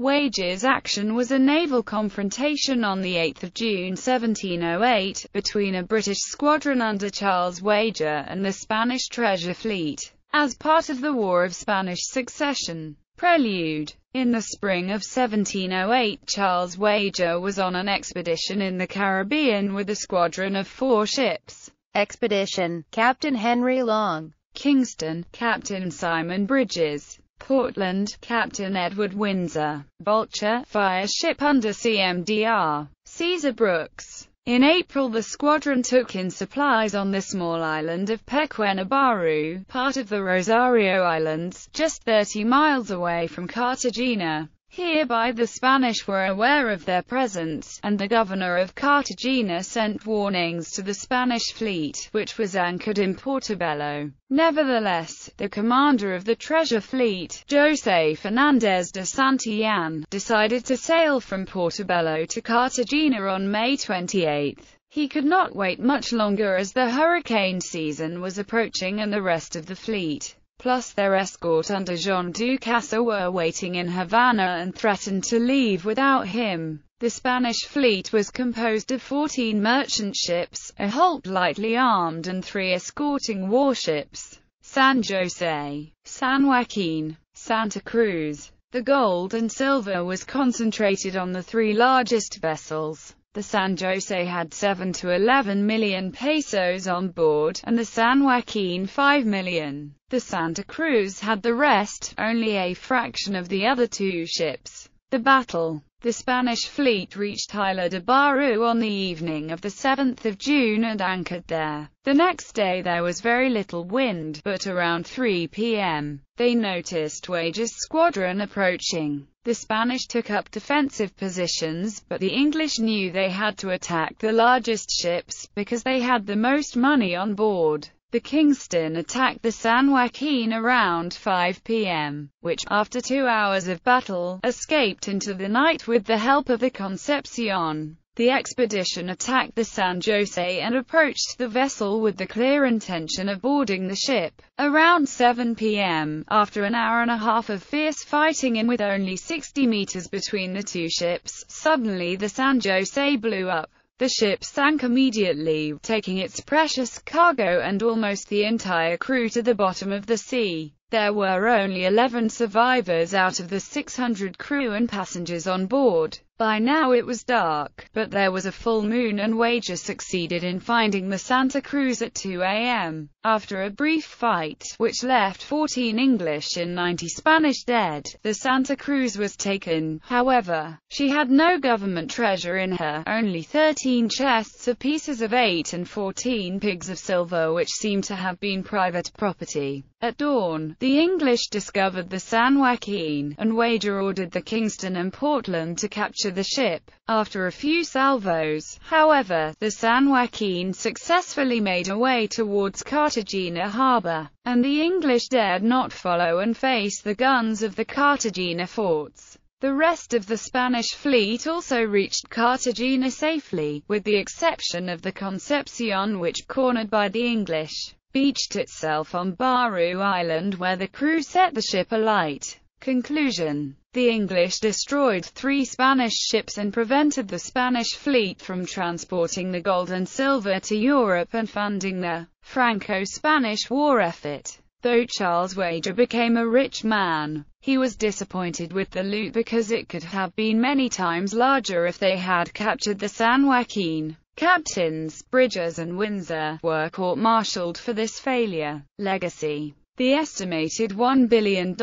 Wages action was a naval confrontation on 8 June 1708, between a British squadron under Charles Wager and the Spanish treasure fleet, as part of the War of Spanish Succession. Prelude In the spring of 1708 Charles Wager was on an expedition in the Caribbean with a squadron of four ships. Expedition, Captain Henry Long, Kingston, Captain Simon Bridges, Portland, Captain Edward Windsor, Vulture, fire ship under CMDR, Caesar Brooks. In April the squadron took in supplies on the small island of Pequenabaru, part of the Rosario Islands, just 30 miles away from Cartagena. Hereby the Spanish were aware of their presence, and the governor of Cartagena sent warnings to the Spanish fleet, which was anchored in Portobello. Nevertheless, the commander of the treasure fleet, José Fernández de Santillan, decided to sail from Portobello to Cartagena on May 28. He could not wait much longer as the hurricane season was approaching and the rest of the fleet plus their escort under Jean Ducasse were waiting in Havana and threatened to leave without him. The Spanish fleet was composed of 14 merchant ships, a hulk lightly armed and three escorting warships, San Jose, San Joaquin, Santa Cruz. The gold and silver was concentrated on the three largest vessels. The San Jose had 7 to 11 million pesos on board, and the San Joaquin 5 million. The Santa Cruz had the rest, only a fraction of the other two ships. The battle the Spanish fleet reached Isla de Baru on the evening of 7 June and anchored there. The next day there was very little wind, but around 3 p.m. they noticed Wager's squadron approaching. The Spanish took up defensive positions, but the English knew they had to attack the largest ships, because they had the most money on board. The Kingston attacked the San Joaquin around 5 p.m., which, after two hours of battle, escaped into the night with the help of the Concepcion. The expedition attacked the San Jose and approached the vessel with the clear intention of boarding the ship. Around 7 p.m., after an hour and a half of fierce fighting and with only 60 meters between the two ships, suddenly the San Jose blew up. The ship sank immediately, taking its precious cargo and almost the entire crew to the bottom of the sea. There were only 11 survivors out of the 600 crew and passengers on board. By now it was dark, but there was a full moon and Wager succeeded in finding the Santa Cruz at 2 a.m. After a brief fight, which left 14 English and 90 Spanish dead, the Santa Cruz was taken. However, she had no government treasure in her, only 13 chests of pieces of 8 and 14 pigs of silver which seemed to have been private property. At dawn, the English discovered the San Joaquin, and Wager ordered the Kingston and Portland to capture to the ship. After a few salvos, however, the San Joaquin successfully made a way towards Cartagena harbor, and the English dared not follow and face the guns of the Cartagena forts. The rest of the Spanish fleet also reached Cartagena safely, with the exception of the Concepcion which, cornered by the English, beached itself on Baru Island where the crew set the ship alight. Conclusion The English destroyed three Spanish ships and prevented the Spanish fleet from transporting the gold and silver to Europe and funding the Franco-Spanish war effort. Though Charles Wager became a rich man, he was disappointed with the loot because it could have been many times larger if they had captured the San Joaquin. Captains, Bridges and Windsor, were court-martialed for this failure. Legacy the estimated $1 billion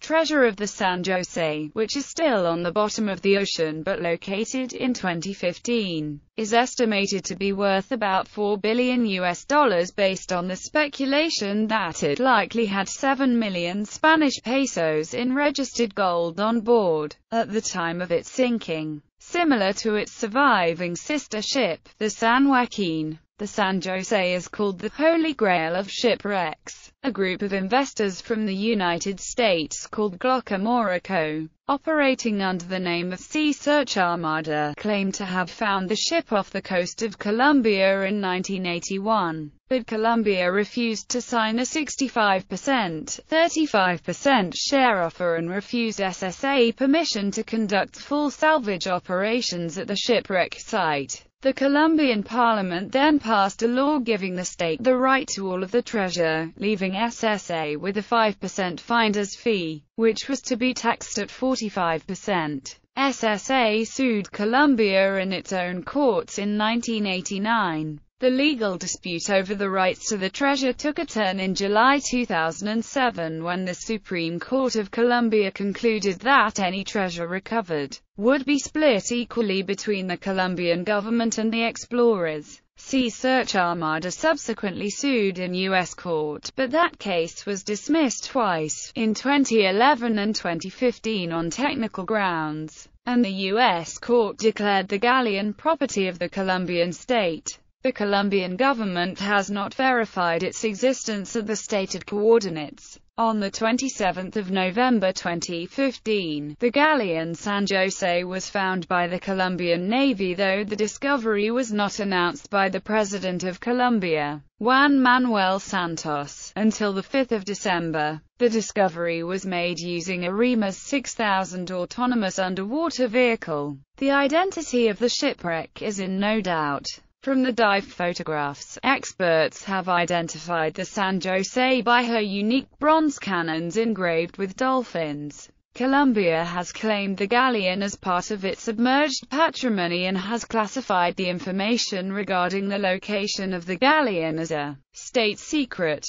treasure of the San Jose, which is still on the bottom of the ocean but located in 2015, is estimated to be worth about 4 billion US dollars based on the speculation that it likely had 7 million Spanish pesos in registered gold on board at the time of its sinking. Similar to its surviving sister ship, the San Joaquin, the San Jose is called the Holy Grail of shipwrecks. A group of investors from the United States called Glockamora Co., operating under the name of Sea Search Armada, claimed to have found the ship off the coast of Colombia in 1981, but Colombia refused to sign a 65%, 35% share offer and refused SSA permission to conduct full salvage operations at the shipwreck site. The Colombian parliament then passed a law giving the state the right to all of the treasure, leaving SSA with a 5% finder's fee, which was to be taxed at 45%. SSA sued Colombia in its own courts in 1989. The legal dispute over the rights to the treasure took a turn in July 2007 when the Supreme Court of Colombia concluded that any treasure recovered would be split equally between the Colombian government and the explorers. Sea Search Armada subsequently sued in U.S. court, but that case was dismissed twice, in 2011 and 2015 on technical grounds, and the U.S. court declared the galleon property of the Colombian state. The Colombian government has not verified its existence at the stated coordinates. On 27 November 2015, the galleon San Jose was found by the Colombian Navy though the discovery was not announced by the President of Colombia, Juan Manuel Santos, until 5 December. The discovery was made using a Remus 6000 autonomous underwater vehicle. The identity of the shipwreck is in no doubt. From the dive photographs, experts have identified the San Jose by her unique bronze cannons engraved with dolphins. Colombia has claimed the galleon as part of its submerged patrimony and has classified the information regarding the location of the galleon as a state secret.